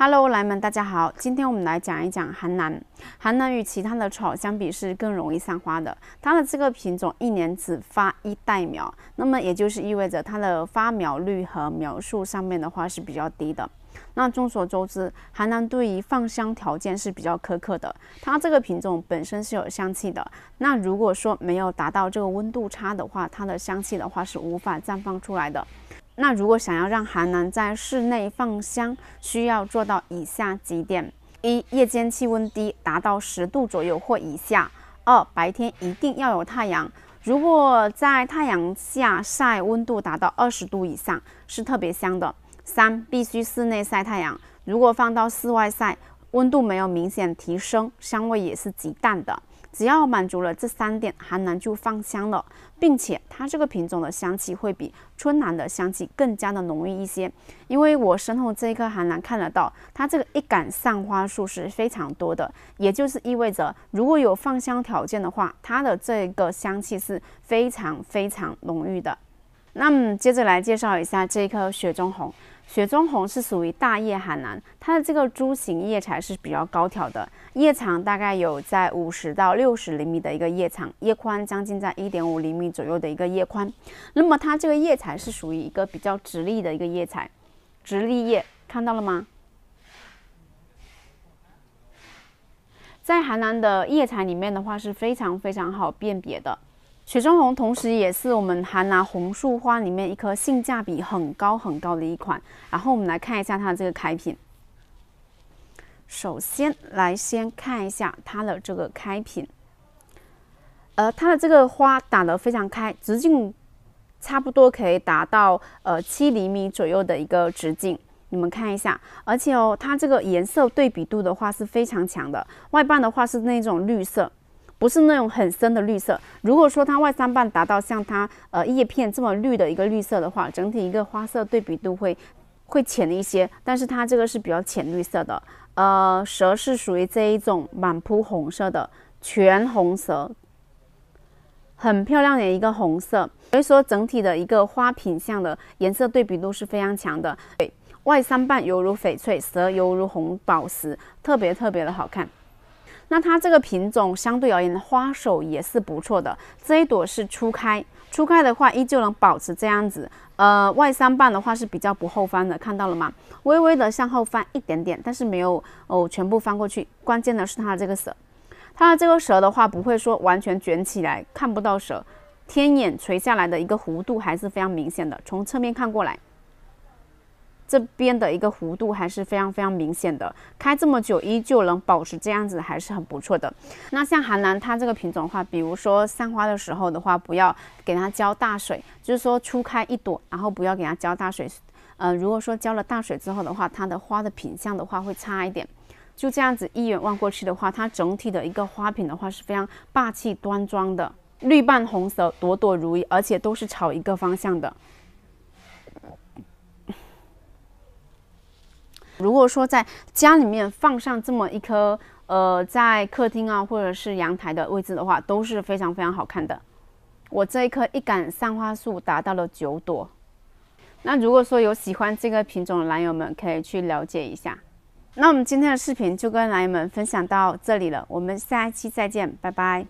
Hello，友们，大家好。今天我们来讲一讲寒兰。寒兰与其他的草相比是更容易散花的。它的这个品种一年只发一代苗，那么也就是意味着它的发苗率和苗数上面的话是比较低的。那众所周知，寒兰对于放香条件是比较苛刻的。它这个品种本身是有香气的。那如果说没有达到这个温度差的话，它的香气的话是无法绽放出来的。那如果想要让寒兰在室内放香，需要做到以下几点：一、夜间气温低，达到十度左右或以下；二、白天一定要有太阳，如果在太阳下晒，温度达到二十度以上，是特别香的；三、必须室内晒太阳，如果放到室外晒，温度没有明显提升，香味也是极淡的。只要满足了这三点，寒兰就放香了，并且它这个品种的香气会比春兰的香气更加的浓郁一些。因为我身后这一棵寒兰看得到，它这个一杆散花数是非常多的，也就是意味着，如果有放香条件的话，它的这个香气是非常非常浓郁的。那么接着来介绍一下这一颗雪中红。雪中红是属于大叶海南，它的这个株型叶材是比较高挑的，叶长大概有在五十到六十厘米的一个叶长，叶宽将近在一点五厘米左右的一个叶宽。那么它这个叶材是属于一个比较直立的一个叶材，直立叶看到了吗？在海南的叶材里面的话是非常非常好辨别的。雪中红，同时也是我们含拿红树花里面一颗性价比很高很高的一款。然后我们来看一下它的这个开品，首先来先看一下它的这个开品，呃，它的这个花打得非常开，直径差不多可以达到呃七厘米左右的一个直径，你们看一下，而且哦，它这个颜色对比度的话是非常强的，外瓣的话是那种绿色。不是那种很深的绿色。如果说它外三瓣达到像它呃叶片这么绿的一个绿色的话，整体一个花色对比度会会浅一些。但是它这个是比较浅绿色的。呃，舌是属于这一种满铺红色的，全红色，很漂亮的一个红色。所以说整体的一个花品相的颜色对比度是非常强的。对，外三瓣犹如翡翠，舌犹如红宝石，特别特别的好看。那它这个品种相对而言花手也是不错的，这一朵是初开，初开的话依旧能保持这样子，呃，外三瓣的话是比较不后翻的，看到了吗？微微的向后翻一点点，但是没有哦全部翻过去。关键的是它的这个舌，它的这个舌的话不会说完全卷起来看不到舌，天眼垂下来的一个弧度还是非常明显的，从侧面看过来。这边的一个弧度还是非常非常明显的，开这么久依旧能保持这样子还是很不错的。那像寒兰它这个品种的话，比如说散花的时候的话，不要给它浇大水，就是说初开一朵，然后不要给它浇大水。呃，如果说浇了大水之后的话，它的花的品相的话会差一点。就这样子一眼望过去的话，它整体的一个花品的话是非常霸气端庄的，绿瓣红色，朵朵如意，而且都是朝一个方向的。如果说在家里面放上这么一颗，呃，在客厅啊或者是阳台的位置的话，都是非常非常好看的。我这一棵一杆散花树达到了九朵。那如果说有喜欢这个品种的兰友们，可以去了解一下。那我们今天的视频就跟兰友们分享到这里了，我们下一期再见，拜拜。